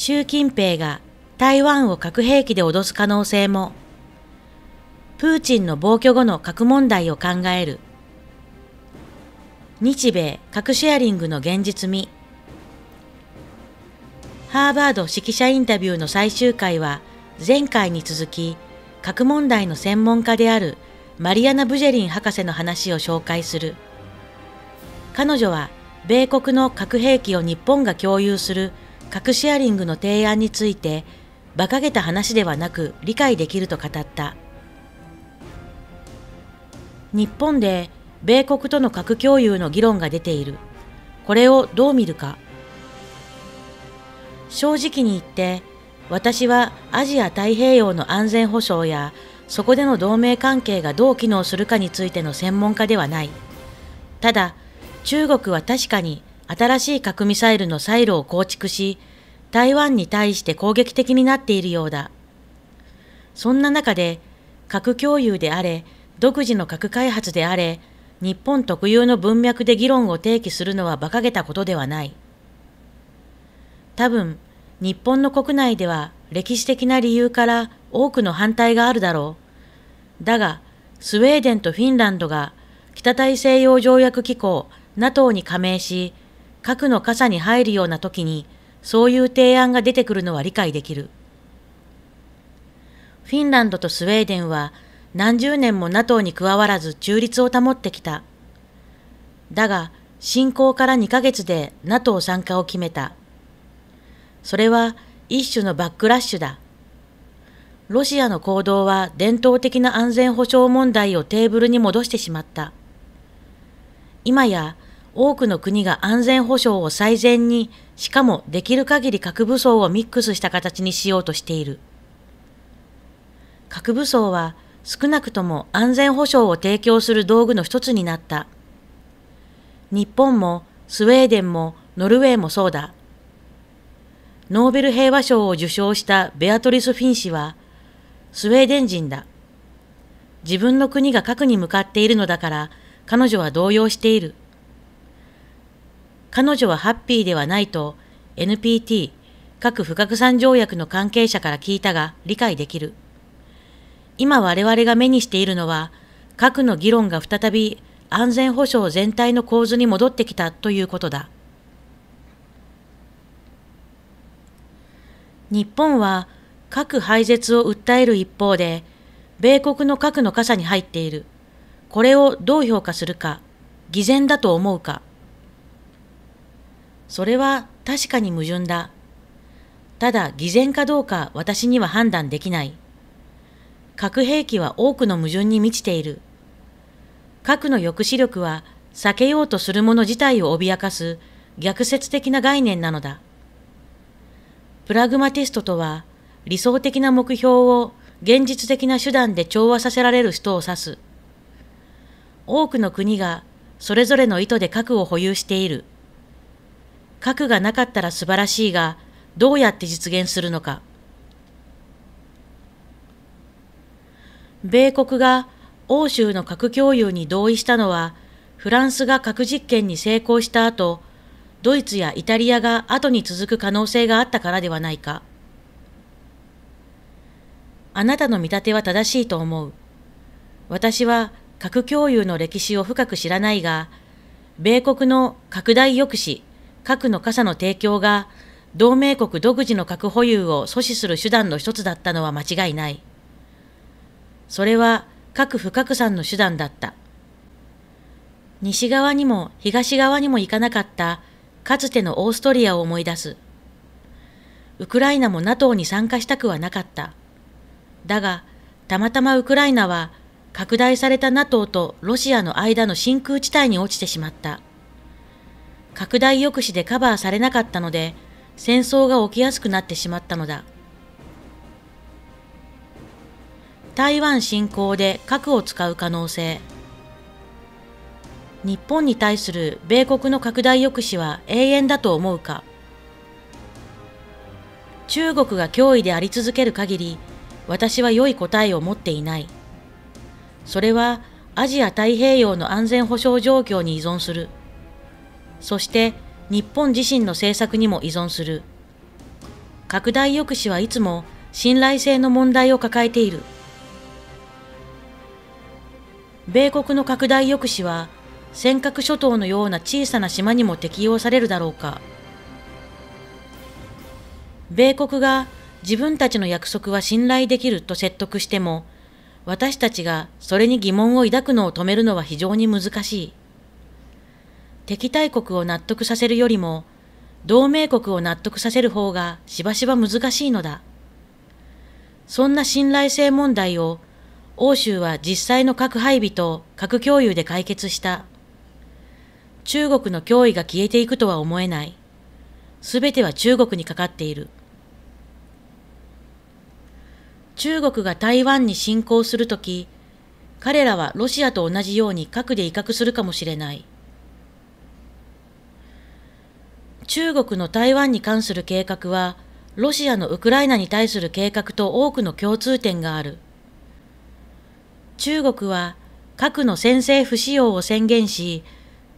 習近平が台湾を核兵器で脅す可能性も、プーチンの暴挙後の核問題を考える、日米核シェアリングの現実味、ハーバード指揮者インタビューの最終回は、前回に続き、核問題の専門家であるマリアナ・ブジェリン博士の話を紹介する。彼女は、米国の核兵器を日本が共有する核シェアリングの提案について馬鹿げた話ではなく理解できると語った日本で米国との核共有の議論が出ているこれをどう見るか正直に言って私はアジア太平洋の安全保障やそこでの同盟関係がどう機能するかについての専門家ではないただ中国は確かに新しい核ミサイルのサイロを構築し台湾に対して攻撃的になっているようだ。そんな中で、核共有であれ、独自の核開発であれ、日本特有の文脈で議論を提起するのは馬鹿げたことではない。多分、日本の国内では歴史的な理由から多くの反対があるだろう。だが、スウェーデンとフィンランドが北大西洋条約機構 NATO に加盟し、核の傘に入るような時にそういう提案が出てくるのは理解できる。フィンランドとスウェーデンは何十年も NATO に加わらず中立を保ってきた。だが、侵攻から2ヶ月で NATO 参加を決めた。それは一種のバックラッシュだ。ロシアの行動は伝統的な安全保障問題をテーブルに戻してしまった。今や多くの国が安全保障を最善に、しかもできる限り核武装をミックスした形にしようとしている。核武装は少なくとも安全保障を提供する道具の一つになった。日本もスウェーデンもノルウェーもそうだ。ノーベル平和賞を受賞したベアトリス・フィン氏は、スウェーデン人だ。自分の国が核に向かっているのだから、彼女は動揺している。彼女はハッピーではないと NPT 核不拡散条約の関係者から聞いたが理解できる。今我々が目にしているのは核の議論が再び安全保障全体の構図に戻ってきたということだ。日本は核廃絶を訴える一方で、米国の核の傘に入っている。これをどう評価するか、偽善だと思うか。それは確かに矛盾だ。ただ偽善かどうか私には判断できない。核兵器は多くの矛盾に満ちている。核の抑止力は避けようとするもの自体を脅かす逆説的な概念なのだ。プラグマティストとは理想的な目標を現実的な手段で調和させられる人を指す。多くの国がそれぞれの意図で核を保有している。核がなかったら素晴らしいが、どうやって実現するのか。米国が欧州の核共有に同意したのは、フランスが核実験に成功した後、ドイツやイタリアが後に続く可能性があったからではないか。あなたの見立ては正しいと思う。私は核共有の歴史を深く知らないが、米国の拡大抑止、核の傘の提供が同盟国独自の核保有を阻止する手段の一つだったのは間違いない。それは核不拡散の手段だった。西側にも東側にも行かなかったかつてのオーストリアを思い出す。ウクライナも NATO に参加したくはなかった。だが、たまたまウクライナは拡大された NATO とロシアの間の真空地帯に落ちてしまった。拡大抑止でカバーされなかったので、戦争が起きやすくなってしまったのだ。台湾侵攻で核を使う可能性。日本に対する米国の拡大抑止は永遠だと思うか。中国が脅威であり続ける限り、私は良い答えを持っていない。それはアジア太平洋の安全保障状況に依存する。そして日本自身の政策にも依存する。拡大抑止はいつも信頼性の問題を抱えている。米国の拡大抑止は尖閣諸島のような小さな島にも適用されるだろうか。米国が自分たちの約束は信頼できると説得しても、私たちがそれに疑問を抱くのを止めるのは非常に難しい。敵対国を納得させるよりも、同盟国を納得させる方がしばしば難しいのだ。そんな信頼性問題を欧州は実際の核配備と核共有で解決した。中国の脅威が消えていくとは思えない。すべては中国にかかっている。中国が台湾に侵攻するとき、彼らはロシアと同じように核で威嚇するかもしれない。中国の台湾に関する計画は、ロシアのウクライナに対する計画と多くの共通点がある。中国は核の先制不使用を宣言し、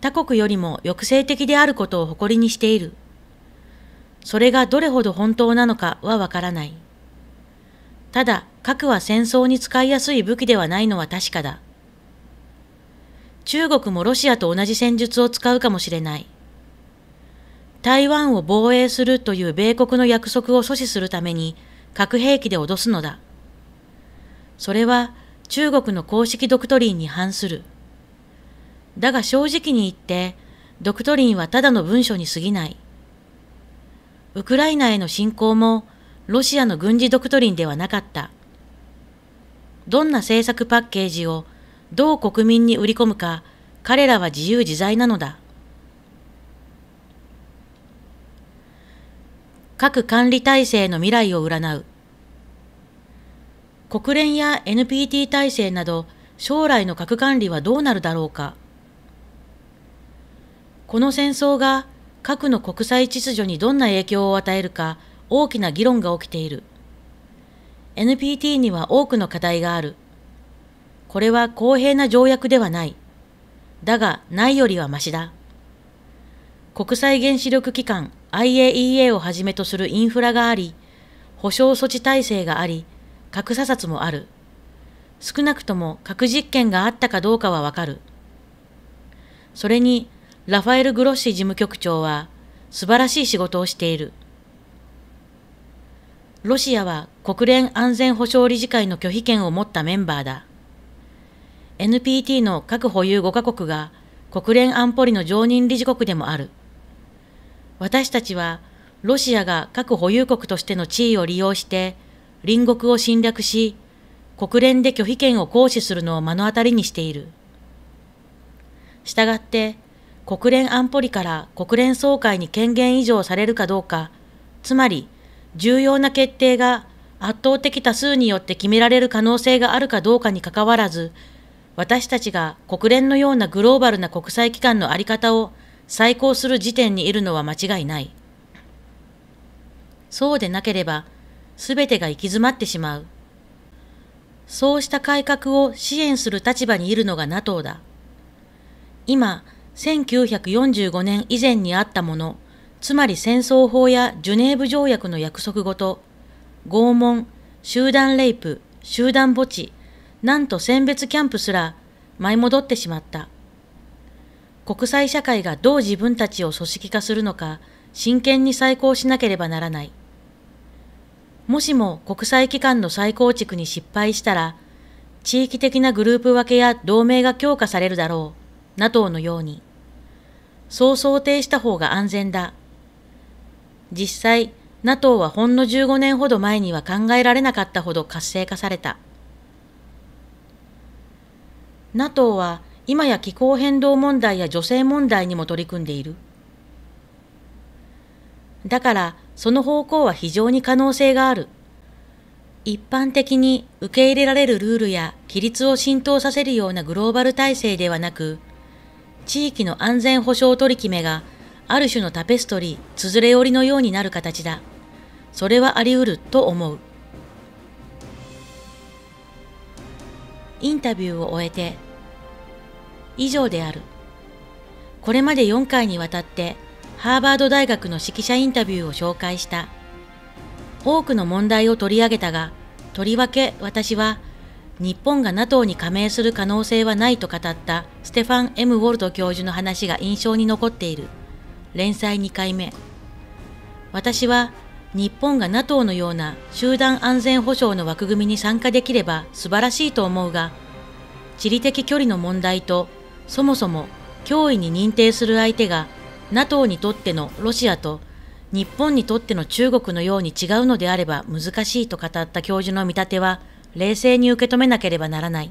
他国よりも抑制的であることを誇りにしている。それがどれほど本当なのかはわからない。ただ、核は戦争に使いやすい武器ではないのは確かだ。中国もロシアと同じ戦術を使うかもしれない。台湾を防衛するという米国の約束を阻止するために核兵器で脅すのだ。それは中国の公式ドクトリンに反する。だが正直に言って、ドクトリンはただの文書に過ぎない。ウクライナへの侵攻もロシアの軍事ドクトリンではなかった。どんな政策パッケージをどう国民に売り込むか彼らは自由自在なのだ。各管理体制の未来を占う。国連や NPT 体制など将来の核管理はどうなるだろうか。この戦争が核の国際秩序にどんな影響を与えるか大きな議論が起きている。NPT には多くの課題がある。これは公平な条約ではない。だが、ないよりはましだ。国際原子力機関 IAEA をはじめとするインフラがあり、保障措置体制があり、核査察もある。少なくとも核実験があったかどうかはわかる。それに、ラファエル・グロッシ事務局長は、素晴らしい仕事をしている。ロシアは国連安全保障理事会の拒否権を持ったメンバーだ。NPT の核保有5カ国が国連安保理の常任理事国でもある。私たちはロシアが核保有国としての地位を利用して隣国を侵略し国連で拒否権を行使するのを目の当たりにしている。したがって国連安保理から国連総会に権限以譲されるかどうか、つまり重要な決定が圧倒的多数によって決められる可能性があるかどうかにかかわらず、私たちが国連のようなグローバルな国際機関のあり方を再興する時点にいるのは間違いない。そうでなければ、すべてが行き詰まってしまう。そうした改革を支援する立場にいるのが NATO だ。今、1945年以前にあったもの、つまり戦争法やジュネーブ条約の約束ごと、拷問、集団レイプ、集団墓地、なんと選別キャンプすら舞い戻ってしまった。国際社会がどう自分たちを組織化するのか真剣に再考しなければならない。もしも国際機関の再構築に失敗したら、地域的なグループ分けや同盟が強化されるだろう、NATO のように。そう想定した方が安全だ。実際、NATO はほんの15年ほど前には考えられなかったほど活性化された。NATO は今や気候変動問題や女性問題にも取り組んでいる。だからその方向は非常に可能性がある。一般的に受け入れられるルールや規律を浸透させるようなグローバル体制ではなく、地域の安全保障取り決めがある種のタペストリー、つづれ折りのようになる形だ。それはあり得ると思う。インタビューを終えて以上である。これまで4回にわたってハーバード大学の指揮者インタビューを紹介した。多くの問題を取り上げたが、とりわけ私は日本が NATO に加盟する可能性はないと語ったステファン・エム・ウォルト教授の話が印象に残っている。連載2回目。私は日本が NATO のような集団安全保障の枠組みに参加できれば素晴らしいと思うが、地理的距離の問題とそもそも脅威に認定する相手が NATO にとってのロシアと日本にとっての中国のように違うのであれば難しいと語った教授の見立ては冷静に受け止めなければならない。